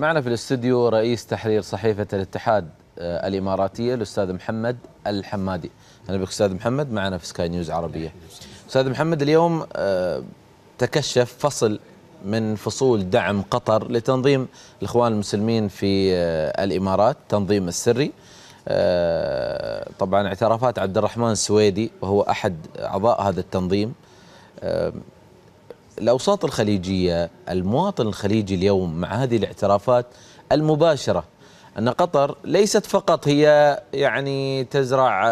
معنا في الاستديو رئيس تحرير صحيفة الاتحاد آه، الإماراتية الأستاذ محمد الحمادي أنا بك أستاذ محمد معنا في سكاي نيوز عربية أستاذ محمد اليوم آه، تكشف فصل من فصول دعم قطر لتنظيم الإخوان المسلمين في آه، الإمارات تنظيم السري طبعا اعترافات عبد الرحمن السويدي وهو أحد أعضاء هذا التنظيم الاوساط الخليجيه المواطن الخليجي اليوم مع هذه الاعترافات المباشره ان قطر ليست فقط هي يعني تزرع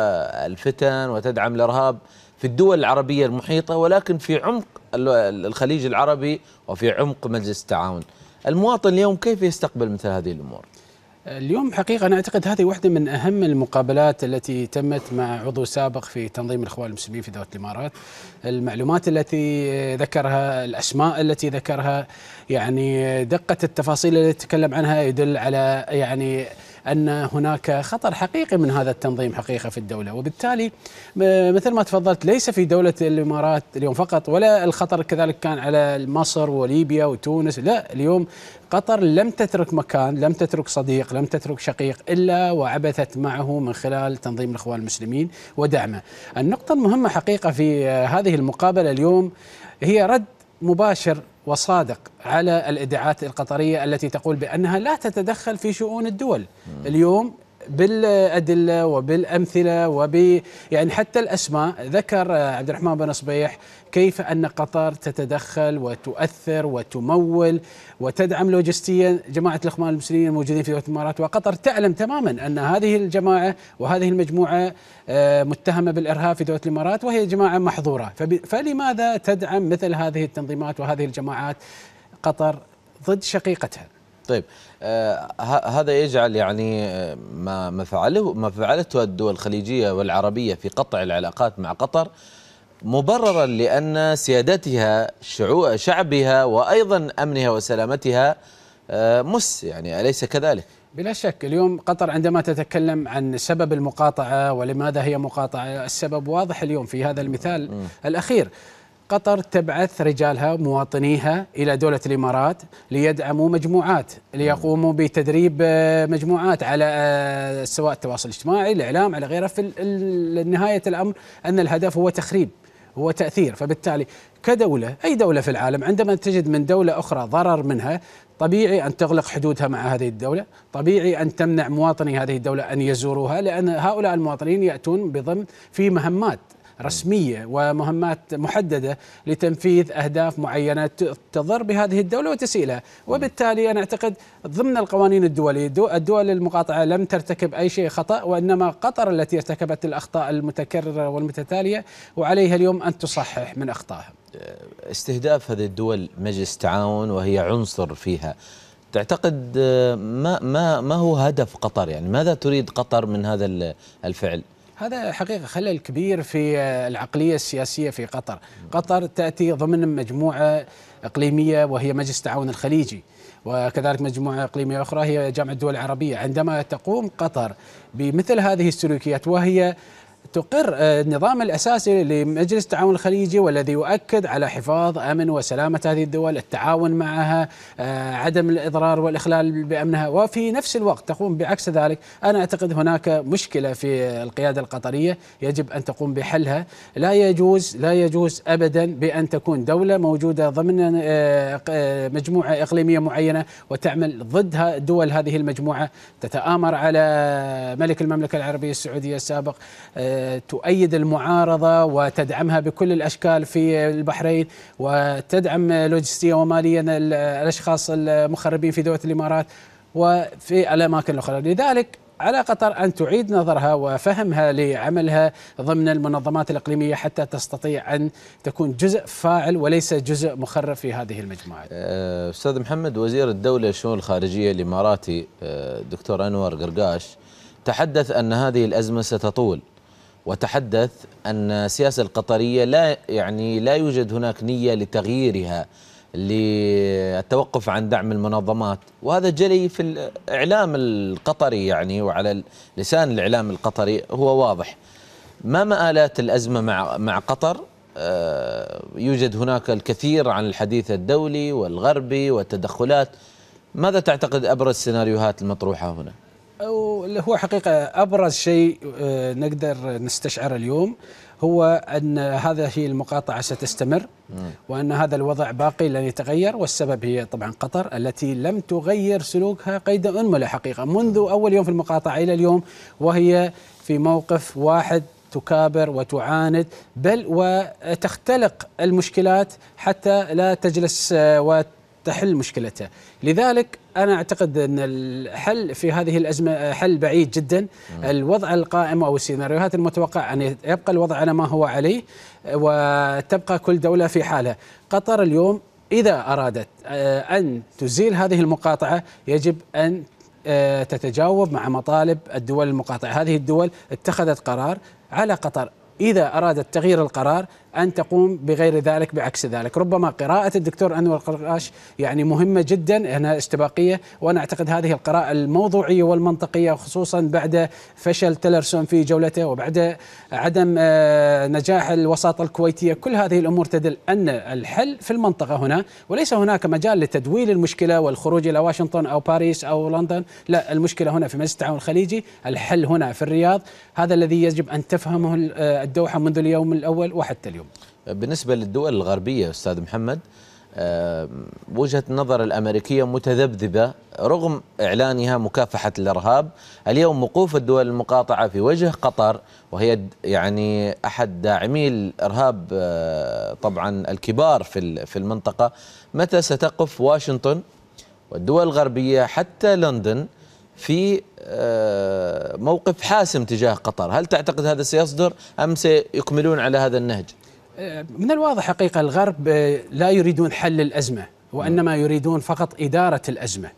الفتن وتدعم الارهاب في الدول العربيه المحيطه ولكن في عمق الخليج العربي وفي عمق مجلس التعاون. المواطن اليوم كيف يستقبل مثل هذه الامور؟ اليوم حقيقة أنا أعتقد هذه واحدة من أهم المقابلات التي تمت مع عضو سابق في تنظيم الإخوان المسلمين في دولة الإمارات المعلومات التي ذكرها الأسماء التي ذكرها يعني دقة التفاصيل التي تكلم عنها يدل على يعني ان هناك خطر حقيقي من هذا التنظيم حقيقه في الدوله وبالتالي مثل ما تفضلت ليس في دوله الامارات اليوم فقط ولا الخطر كذلك كان على مصر وليبيا وتونس لا اليوم قطر لم تترك مكان لم تترك صديق لم تترك شقيق الا وعبثت معه من خلال تنظيم الاخوان المسلمين ودعمه النقطه المهمه حقيقه في آه، هذه المقابله اليوم هي رد مباشر وصادق على الادعاءات القطريه التي تقول بانها لا تتدخل في شؤون الدول اليوم بالادله وبالامثله وب يعني حتى الاسماء ذكر عبد الرحمن بن صبيح كيف ان قطر تتدخل وتؤثر وتمول وتدعم لوجستيا جماعه الاخوان المسلمين الموجودين في دوله الامارات وقطر تعلم تماما ان هذه الجماعه وهذه المجموعه آه، متهمه بالارهاب في دوله الامارات وهي جماعه محظوره فلماذا تدعم مثل هذه التنظيمات وهذه الجماعات قطر ضد شقيقتها طيب آه هذا يجعل يعني آه، ما ما فعله ما فعلته الدول الخليجيه والعربيه في قطع العلاقات مع قطر مبررا لان سيادتها شعبها وايضا امنها وسلامتها آه مس يعني اليس كذلك؟ بلا شك اليوم قطر عندما تتكلم عن سبب المقاطعه ولماذا هي مقاطعه السبب واضح اليوم في هذا المثال الاخير قطر تبعث رجالها مواطنيها الى دوله الامارات ليدعموا مجموعات ليقوموا بتدريب آه، مجموعات على آه، سواء التواصل الاجتماعي، الاعلام على غيره في نهايه الامر ان الهدف هو تخريب هو تاثير فبالتالي كدوله اي دوله في العالم عندما تجد من دوله اخرى ضرر منها طبيعي ان تغلق حدودها مع هذه الدوله، طبيعي ان تمنع مواطني هذه الدوله ان يزوروها لان هؤلاء المواطنين ياتون بضمن في مهمات رسميه ومهمات محدده لتنفيذ اهداف معينه تضر بهذه الدوله وتسيلها، وبالتالي انا اعتقد ضمن القوانين الدوليه الدول المقاطعه لم ترتكب اي شيء خطا وانما قطر التي ارتكبت الاخطاء المتكرره والمتتاليه وعليها اليوم ان تصحح من اخطائها. آه، استهداف هذه الدول مجلس التعاون وهي عنصر فيها تعتقد آه، ما ما ما هو هدف قطر يعني ماذا تريد قطر من هذا الفعل؟ هذا حقيقة خلل كبير في العقلية السياسية في قطر قطر تأتي ضمن مجموعة إقليمية وهي مجلس التعاون الخليجي وكذلك مجموعة إقليمية أخرى هي جامعة الدول العربية عندما تقوم قطر بمثل هذه السلوكيات وهي تقر آه، النظام الاساسي لمجلس التعاون الخليجي والذي يؤكد على حفاظ امن وسلامه هذه الدول، التعاون معها، آه، عدم الاضرار والاخلال بامنها، وفي نفس الوقت تقوم بعكس ذلك، انا اعتقد هناك مشكله في القياده القطريه يجب ان تقوم بحلها، لا يجوز لا يجوز ابدا بان تكون دوله موجوده ضمن آه، مجموعه اقليميه معينه وتعمل ضد دول هذه المجموعه، تتآمر على ملك المملكه العربيه السعوديه السابق تؤيد المعارضه وتدعمها بكل الاشكال في البحرين وتدعم لوجستيا وماليا الاشخاص المخربين في دوله الامارات وفي الاماكن الاخرى، لذلك على قطر ان تعيد نظرها وفهمها لعملها ضمن المنظمات الاقليميه حتى تستطيع ان تكون جزء فاعل وليس جزء مخرب في هذه المجموعه. أه، استاذ محمد وزير الدوله للشؤون الخارجيه الاماراتي أه، دكتور انور قرقاش تحدث ان هذه الازمه ستطول وتحدث أن السياسة القطرية لا يعني لا يوجد هناك نية لتغييرها للتوقف عن دعم المنظمات وهذا جلي في الإعلام القطري يعني وعلى لسان الإعلام القطري هو واضح ما مآلات الأزمة مع مع قطر آه، يوجد هناك الكثير عن الحديث الدولي والغربي والتدخلات ماذا تعتقد أبرز السيناريوهات المطروحة هنا؟ واللي هو حقيقه ابرز شيء آه، نقدر نستشعره اليوم هو ان هذه المقاطعه ستستمر وان هذا الوضع باقي لن يتغير والسبب هي طبعا قطر التي لم تغير سلوكها قيد انمله حقيقه منذ اول يوم في المقاطعه الى اليوم وهي في موقف واحد تكابر وتعاند بل وتختلق المشكلات حتى لا تجلس وت آه، تحل مشكلتها لذلك أنا أعتقد أن الحل في هذه الأزمة حل بعيد جدا الوضع القائم أو السيناريوهات المتوقعة أن يعني يبقى الوضع على ما هو عليه وتبقى كل دولة في حالها قطر اليوم إذا أرادت آه، أن تزيل هذه المقاطعة يجب أن آه، تتجاوب مع مطالب الدول المقاطعة هذه الدول اتخذت قرار على قطر إذا أرادت تغيير القرار أن تقوم بغير ذلك بعكس ذلك ربما قراءة الدكتور أنور القرقاش يعني مهمة جدا هنا استباقية وأنا أعتقد هذه القراءة الموضوعية والمنطقية خصوصا بعد فشل تيلرسون في جولته وبعد عدم آه، نجاح الوساطة الكويتية كل هذه الأمور تدل أن الحل في المنطقة هنا وليس هناك مجال لتدويل المشكلة والخروج إلى واشنطن أو باريس أو لندن لا المشكلة هنا في مجلس التعاون الخليجي الحل هنا في الرياض هذا الذي يجب أن تفهمه آه، الدوحة منذ اليوم الأول وحتى اليوم اليوم بالنسبة للدول الغربية أستاذ محمد وجهة النظر الأمريكية متذبذبة رغم إعلانها مكافحة الإرهاب اليوم وقوف الدول المقاطعة في وجه قطر وهي يعني أحد داعمي الإرهاب آه، طبعا الكبار في في المنطقة متى ستقف واشنطن والدول الغربية حتى لندن في آه، موقف حاسم تجاه قطر هل تعتقد هذا سيصدر أم سيكملون على هذا النهج؟ من الواضح حقيقة الغرب آه، لا يريدون حل الأزمة وإنما يريدون فقط إدارة الأزمة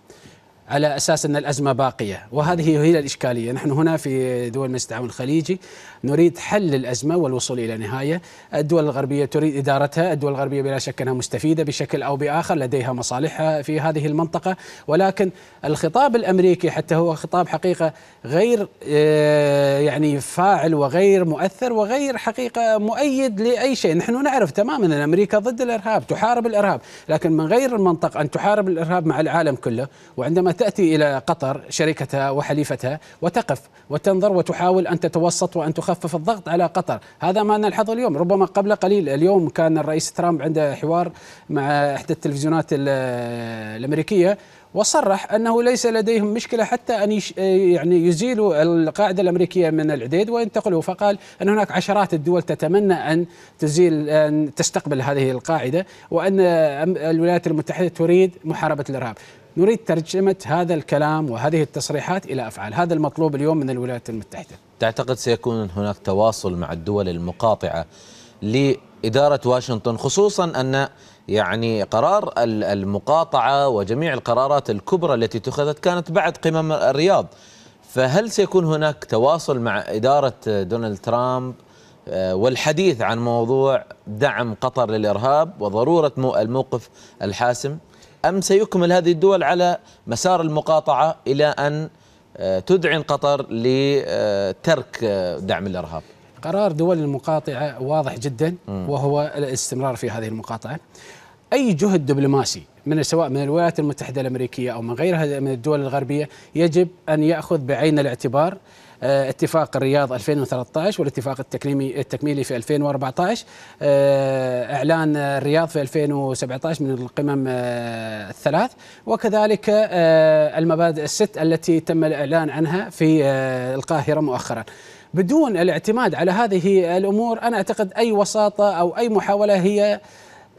على اساس ان الازمه باقيه وهذه هي الاشكاليه نحن هنا في دول مجلس التعاون الخليجي نريد حل الازمه والوصول الى نهايه الدول الغربيه تريد ادارتها الدول الغربيه بلا شك انها مستفيده بشكل او باخر لديها مصالحها في هذه المنطقه ولكن الخطاب الامريكي حتى هو خطاب حقيقه غير آه، يعني فاعل وغير مؤثر وغير حقيقه مؤيد لاي شيء نحن نعرف تماما ان امريكا ضد الارهاب تحارب الارهاب لكن من غير المنطق ان تحارب الارهاب مع العالم كله وعندما تأتي إلى قطر شركتها وحليفتها وتقف وتنظر وتحاول أن تتوسط وأن تخفف الضغط على قطر هذا ما نلحظه اليوم ربما قبل قليل اليوم كان الرئيس ترامب عنده حوار مع إحدى التلفزيونات الأمريكية وصرح انه ليس لديهم مشكله حتى ان يعني يزيلوا القاعده الامريكيه من العديد وينتقلوا فقال ان هناك عشرات الدول تتمنى ان تزيل ان تستقبل هذه القاعده وان الولايات المتحده تريد محاربه الارهاب، نريد ترجمة هذا الكلام وهذه التصريحات إلى أفعال هذا المطلوب اليوم من الولايات المتحدة تعتقد سيكون هناك تواصل مع الدول المقاطعة لإدارة واشنطن خصوصا أن يعني قرار المقاطعة وجميع القرارات الكبرى التي اتخذت كانت بعد قمم الرياض فهل سيكون هناك تواصل مع إدارة دونالد ترامب آه، والحديث عن موضوع دعم قطر للإرهاب وضرورة الموقف الحاسم؟ أم سيكمل هذه الدول على مسار المقاطعة إلى أن آه، تدعن قطر لترك آه، دعم الإرهاب قرار دول المقاطعة واضح جدا وهو الاستمرار في هذه المقاطعة أي جهد دبلوماسي من سواء من الولايات المتحدة الأمريكية أو من غيرها من الدول الغربية يجب أن يأخذ بعين الاعتبار آه، اتفاق الرياض 2013 والاتفاق التكليمي التكميلي في 2014 آه، اعلان الرياض في 2017 من القمم آه، الثلاث وكذلك المبادئ الست التي تم الاعلان عنها في القاهره مؤخرا بدون الاعتماد على هذه الامور انا اعتقد اي وساطه او اي محاوله هي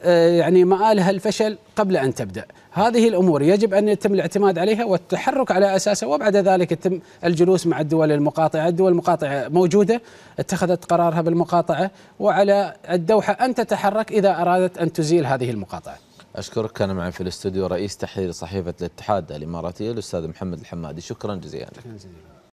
آه، يعني مآلها الفشل قبل أن تبدأ هذه الأمور يجب أن يتم الاعتماد عليها والتحرك على أساسها وبعد ذلك يتم الجلوس مع الدول المقاطعة الدول المقاطعة موجودة اتخذت قرارها بالمقاطعة وعلى الدوحة أن تتحرك إذا أرادت أن تزيل هذه المقاطعة أشكرك كان معي في الاستوديو رئيس تحرير صحيفة الاتحاد الإماراتية الأستاذ محمد الحمادي شكرا جزيلا لك